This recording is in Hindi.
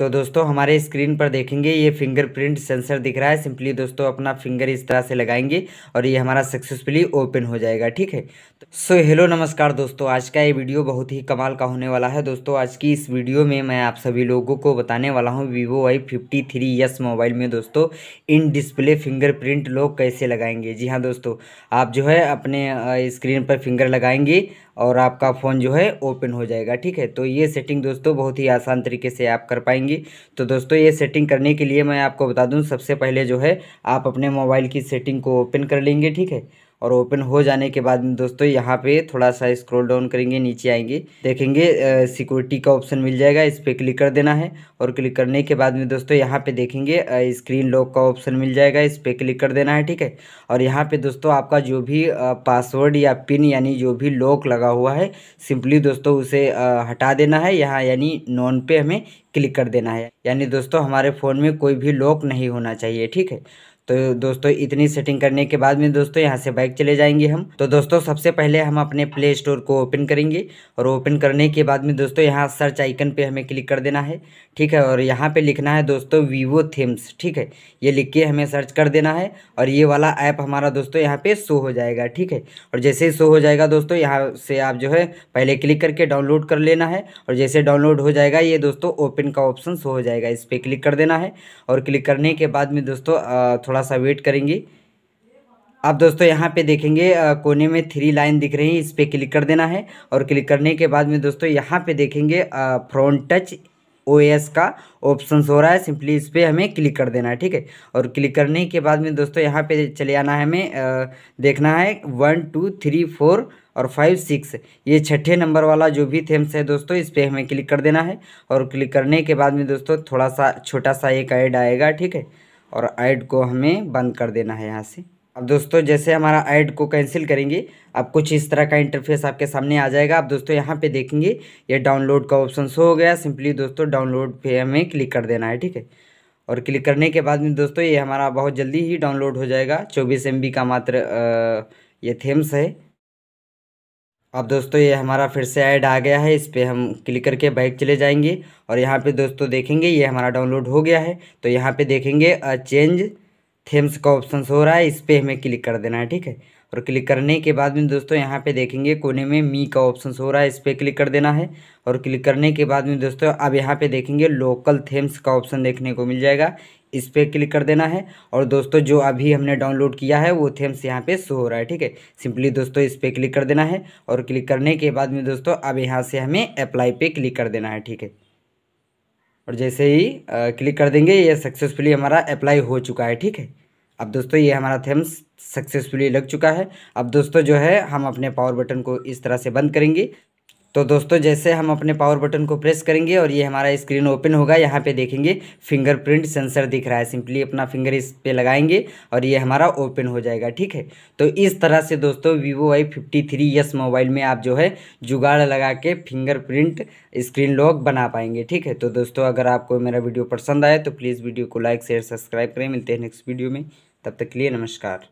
तो दोस्तों हमारे स्क्रीन पर देखेंगे ये फिंगरप्रिंट सेंसर दिख रहा है सिंपली दोस्तों अपना फिंगर इस तरह से लगाएंगे और ये हमारा सक्सेसफुली ओपन हो जाएगा ठीक है सो हेलो नमस्कार दोस्तों आज का ये वीडियो बहुत ही कमाल का होने वाला है दोस्तों आज की इस वीडियो में मैं आप सभी लोगों को बताने वाला हूँ Vivo Y fifty three S mobile में दोस्तों इन डिस्प्ले फिंगरप्रिंट लोग कैसे लगाएंगे जी हाँ दोस्तों आप जो है अपने स्क्रीन पर फिंगर लगाएंगे और आपका फ़ोन जो है ओपन हो जाएगा ठीक है तो ये सेटिंग दोस्तों बहुत ही आसान तरीके से आप कर पाएंगी तो दोस्तों ये सेटिंग करने के लिए मैं आपको बता दूँ सबसे पहले जो है आप अपने मोबाइल की सेटिंग को ओपन कर लेंगे ठीक है और ओपन हो जाने के बाद दोस्तों यहाँ पे थोड़ा सा स्क्रॉल डाउन करेंगे नीचे आएंगे देखेंगे सिक्योरिटी का ऑप्शन मिल जाएगा इस पर क्लिक कर देना है और क्लिक करने के बाद में दोस्तों यहाँ पे देखेंगे स्क्रीन लॉक का ऑप्शन मिल जाएगा इस पर क्लिक कर देना है ठीक है और यहाँ पे दोस्तों आपका जो भी पासवर्ड या पिन यानी जो भी लॉक लगा हुआ है सिंपली दोस्तों उसे हटा देना है यहाँ यानी नॉन पे हमें क्लिक कर देना है यानी दोस्तों हमारे फ़ोन में कोई भी लॉक नहीं होना चाहिए ठीक है तो दोस्तों इतनी सेटिंग करने के बाद में दोस्तों यहाँ से बाइक चले जाएंगे हम तो दोस्तों सबसे पहले हम अपने प्ले स्टोर को ओपन करेंगे और ओपन करने के बाद में दोस्तों यहाँ सर्च आइकन पे हमें क्लिक कर देना है ठीक है और यहाँ पे लिखना है दोस्तों वीवो थीम्स ठीक है ये लिख के हमें सर्च कर देना है और ये वाला ऐप हमारा दोस्तों यहाँ पे शो हो जाएगा ठीक है और जैसे ही शो हो जाएगा दोस्तों यहाँ से आप जो है पहले क्लिक करके डाउनलोड कर लेना है और जैसे डाउनलोड हो जाएगा ये दोस्तों ओपन का ऑप्शन शो हो जाएगा इस पर क्लिक कर देना है और क्लिक करने के बाद में दोस्तों थोड़ा थोड़ा सा वेट करेंगे आप दोस्तों यहाँ पे देखेंगे कोने में थ्री लाइन दिख रही है इस पर क्लिक कर देना है और क्लिक करने के बाद में दोस्तों यहाँ पे देखेंगे फ्रंट टच ओ एस का ऑप्शन हो रहा है सिंपली इस पर हमें क्लिक कर देना है ठीक है और क्लिक करने के बाद में दोस्तों यहाँ पे चले आना है हमें देखना है वन टू थ्री फोर और फाइव सिक्स ये छठे नंबर वाला जो भी थेम्स है दोस्तों इस पर हमें क्लिक कर देना है और क्लिक करने के बाद में दोस्तों थोड़ा सा छोटा सा एक ऐड आएगा ठीक है और ऐड को हमें बंद कर देना है यहाँ से अब दोस्तों जैसे हमारा ऐड को कैंसिल करेंगे अब कुछ इस तरह का इंटरफेस आपके सामने आ जाएगा आप दोस्तों यहाँ पे देखेंगे ये डाउनलोड का ऑप्शन शो हो गया सिंपली दोस्तों डाउनलोड पे हमें क्लिक कर देना है ठीक है और क्लिक करने के बाद में दोस्तों ये हमारा बहुत जल्दी ही डाउनलोड हो जाएगा चौबीस एम का मात्र ये थेम्स है अब दोस्तों ये हमारा फिर से ऐड आ गया है इस पर हम क्लिक करके बाइक चले जाएंगे और यहाँ पे दोस्तों देखेंगे ये हमारा डाउनलोड हो गया है तो यहाँ पे देखेंगे चेंज थेम्स का ऑप्शन हो रहा है इस पर हमें क्लिक कर देना है ठीक है और क्लिक करने के बाद में दोस्तों यहाँ पे देखेंगे कोने में मी का ऑप्शन हो रहा है इस पर क्लिक कर देना है और क्लिक करने के बाद में दोस्तों अब यहाँ पे देखेंगे लोकल थेम्स का ऑप्शन देखने को मिल जाएगा इस पर क्लिक कर देना है और दोस्तों जो अभी हमने डाउनलोड किया है वो थेम्स यहाँ पे शो हो रहा है ठीक है सिंपली दोस्तों इस पर क्लिक कर देना है और क्लिक करने के बाद में दोस्तों अब यहाँ से हमें अप्लाई पे क्लिक कर देना है ठीक है और जैसे ही क्लिक कर देंगे ये सक्सेसफुली हमारा अप्लाई हो चुका है ठीक है अब दोस्तों ये हमारा थेम्स सक्सेसफुली लग चुका है अब दोस्तों जो है हम अपने पावर बटन को इस तरह से बंद करेंगे तो दोस्तों जैसे हम अपने पावर बटन को प्रेस करेंगे और ये हमारा स्क्रीन ओपन होगा यहाँ पे देखेंगे फिंगरप्रिंट सेंसर दिख रहा है सिंपली अपना फिंगर इस पे लगाएंगे और ये हमारा ओपन हो जाएगा ठीक है तो इस तरह से दोस्तों Vivo Y fifty three S mobile में आप जो है जुगाड़ लगा के फिंगरप्रिंट स्क्रीन लॉक बना पाएंगे ठीक है तो दोस्तों अगर आपको मेरा वीडियो पसंद आए तो प्लीज़ वीडियो को लाइक शेयर सब्सक्राइब करें मिलते हैं नेक्स्ट वीडियो में तब तक के लिए नमस्कार